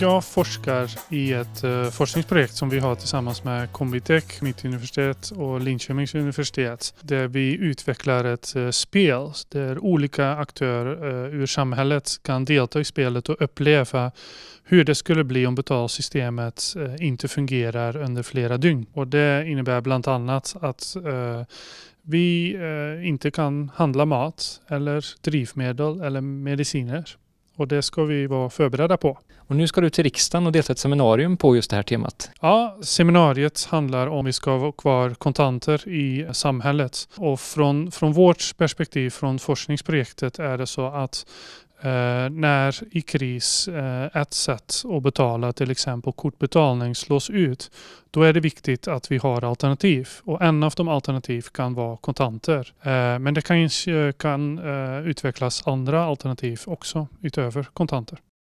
Jag forskar i ett eh, forskningsprojekt som vi har tillsammans med Combitech, mitt universitet och Linköpings universitet. Där vi utvecklar ett eh, spel där olika aktörer eh, ur samhället kan delta i spelet och uppleva hur det skulle bli om betalsystemet inte fungerar under flera dygn. Och det innebär bland annat att vi inte kan handla mat eller drivmedel eller mediciner. Och det ska vi vara förberedda på. Och nu ska du till riksdagen och delta i ett seminarium på just det här temat. Ja, seminariet handlar om vi ska vara kvar kontanter i samhället. Och från, från vårt perspektiv, från forskningsprojektet, är det så att Eh, när i kris eh, ett sätt att betala, till exempel kortbetalning, slås ut, då är det viktigt att vi har alternativ. Och en av de alternativ kan vara kontanter. Eh, men det kan, kan eh, utvecklas andra alternativ också utöver kontanter.